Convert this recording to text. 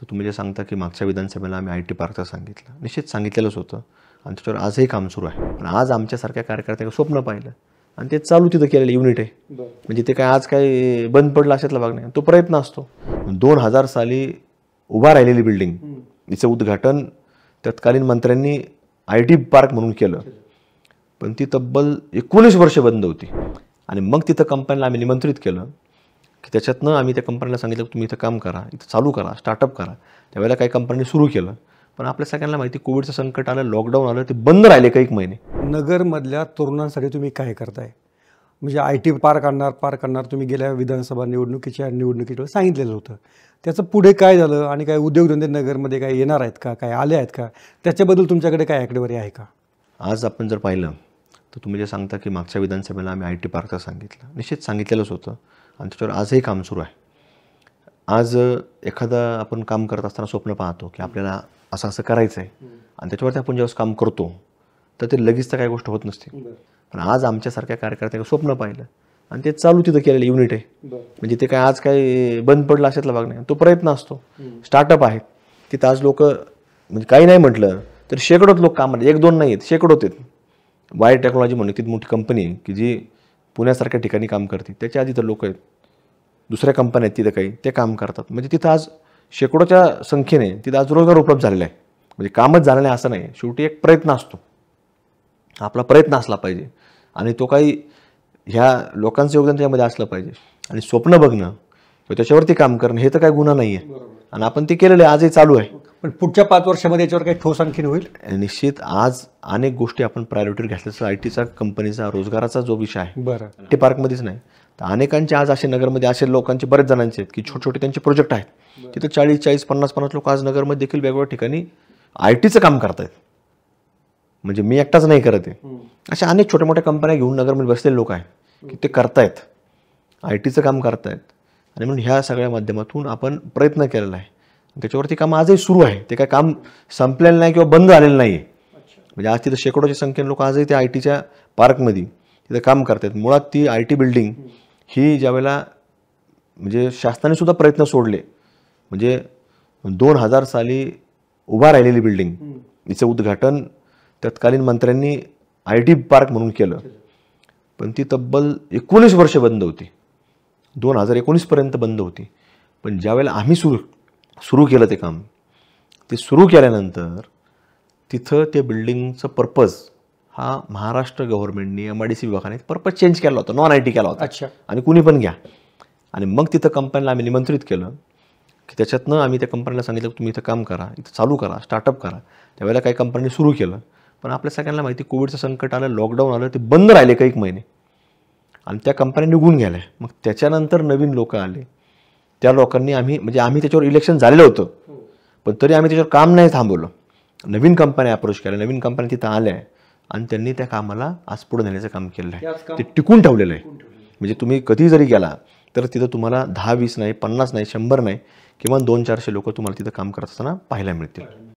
तर तुम्ही जे सांगता की मागच्या विधानसभेला आम्ही आय टी पार्कचं सांगितलं निश्चित सांगितलेलंच होतं आणि त्याच्यावर आजही काम सुरू आहे पण आज आमच्यासारख्या कार्यकर्त्यांनी स्वप्न पाहिलं आणि ते चालू तिथं केलेलं युनिट आहे म्हणजे ते काय आज काय बंद पडलं अशातला भाग नाही तो प्रयत्न असतो दोन हजार साली उभा राहिलेली बिल्डिंग तिचं उद्घाटन तत्कालीन मंत्र्यांनी आय टी पार्क म्हणून केलं पण ती तब्बल एकोणीस वर्ष बंद होती आणि मग तिथं कंपनीला आम्ही निमंत्रित केलं की त्याच्यातनं आम्ही त्या कंपनीला सांगितलं की तुम्ही इथं काम करा इथं चालू करा स्टार्टअप करा त्यावेळेला काही कंपनीने सुरू केलं पण आपल्या सगळ्यांना माहिती कोविडचं संकट आलं लॉकडाऊन आलं ते बंद राहिले काही महिने नगरमधल्या तरुणांसाठी तुम्ही काय करताय म्हणजे आय टी पार्क आणणार पार्क आणणार तुम्ही गेल्या विधानसभा निवडणुकीच्या निवडणुकीत सांगितलेलं होतं त्याचं पुढे काय झालं आणि काय उद्योगधंदे नगरमध्ये काय येणार आहेत का काय आले आहेत का त्याच्याबद्दल तुमच्याकडे काय आकडेवारी आहे का आज आपण जर पाहिलं तर तुम्ही जे सांगता की मागच्या विधानसभेला आम्ही आय टी पार्कचं सांगितलं निश्चित सांगितलेलंच होतं आणि त्याच्यावर आजही काम सुरू आहे आज एखादा आपण काम करत असताना स्वप्न पाहतो की आपल्याला असं असं करायचं आहे आणि त्याच्यावरती आपण जेव्हा काम करतो तर ते लगेच तर काही गोष्ट होत नसते पण आज आमच्यासारख्या कार्यकर्त्यांना स्वप्न पाहिलं आणि ते चालू तिथं केलेलं युनिट आहे म्हणजे ते काय आज काय बंद पडलं अशातला भाग नाही तो प्रयत्न असतो स्टार्टअप आहेत तिथं आज लोक म्हणजे काही नाही म्हटलं तर शेकडोत लोक काम एक दोन नाही आहेत शेकडोत आहेत वायर टेक्नॉलॉजी म्हणून ती मोठी कंपनी आहे की जी पुण्यासारख्या ठिकाणी काम करते त्याच्या आधी तर लोक आहेत दुसऱ्या कंपन्या आहेत तिथं काही ते काम करतात म्हणजे तिथं आज शेकडोच्या संख्येने तिथं आज रोजगार उपलब्ध झालेला आहे म्हणजे कामच झालं नाही असं नाही शेवटी एक प्रयत्न असतो आपला प्रयत्न असला पाहिजे आणि तो काही ह्या लोकांचं योगदान त्यामध्ये असलं पाहिजे आणि स्वप्न बघणं किंवा त्याच्यावरती काम करणं हे तर काही गुन्हा नाही आहे आणि आपण ते केलेलं आहे आजही चालू आहे पण पुढच्या पाच वर्षामध्ये याच्यावर काही ठोस आणखीन होईल निश्चित आज अनेक गोष्टी आपण प्रायोरिटी घेतल्याचं आय टीचा कंपनीचा रोजगाराचा जो विषय आहे बरं ते पार्कमध्येच नाही तर अनेकांचे आज असे नगरमध्ये असे लोकांचे बरेच जणांचे आहेत की छोटे छोटे त्यांचे प्रोजेक्ट आहेत तिथं चाळीस चाळीस पन्नास पन्नास लोक आज नगरमध्ये देखील वेगवेगळ्या ठिकाणी आय टीचं काम करत आहेत म्हणजे मी एकटाच नाही करत आहे अशा अनेक छोट्या मोठ्या कंपन्या घेऊन नगरमध्ये बसलेले लोक आहेत की ते करतायत आय टीचं काम करतायत आणि म्हणून ह्या सगळ्या माध्यमातून आपण प्रयत्न केलेला आहे त्याच्यावरती काम आजही सुरू आहे ते काय काम संपलेलं नाही किंवा बंद झालेलं नाही आहे म्हणजे आज तिथं शेकडोच्या संख्येने लोक आजही त्या आय टीच्या पार्कमध्ये तिथं काम करतात मुळात ती आय टी बिल्डिंग ही ज्यावेळेला म्हणजे शासनानेसुद्धा प्रयत्न सोडले म्हणजे दोन हजार साली उभा राहिलेली बिल्डिंग तिचं उद्घाटन तत्कालीन मंत्र्यांनी आय टी पार्क म्हणून केलं पण ती तब्बल एकोणीस वर्ष बंद होती दोन हजार एकोणीसपर्यंत बंद होती पण ज्यावेळेला आम्ही सुरू सुरू केलं ते काम ते सुरू केल्यानंतर तिथं त्या बिल्डिंगचं पर्पज हा महाराष्ट्र गव्हर्नमेंटने एम आय डी सी विभागाने परपज चेंज केला होता नॉन आय टी केला होता अच्छा आणि कुणी पण घ्या आणि मग तिथं कंपनीला आम्ही निमंत्रित केलं की त्याच्यातनं आम्ही त्या कंपनीला सांगितलं की तुम्ही इथं काम करा इथं चालू करा स्टार्टअप करा त्यावेळेला काही कंपनीने सुरू केलं पण आपल्या सगळ्यांना माहिती कोविडचं संकट आलं लॉकडाऊन आलं ते बंद राहिले काही एक महिने आणि त्या कंपन्या निघून गेल्या मग त्याच्यानंतर नवीन लोक आले त्या लोकांनी आम्ही म्हणजे आम्ही त्याच्यावर इलेक्शन झालेलं होतं हो. पण तरी आम्ही त्याच्यावर काम नाही थांबवलं नवीन कंपन्या अप्रोच केल्या नवीन कंपन्या तिथं आल्या आणि त्यांनी त्या कामाला आज पुढे नेण्याचं काम केलेलं आहे ते टिकून ठेवलेलं आहे म्हणजे तुम्ही कधी जरी गेला तर तिथं तुम्हाला दहा वीस नाही पन्नास नाही शंभर नाही किंवा दोन चारशे लोक तुम्हाला तिथं काम करत असताना पाहायला मिळतील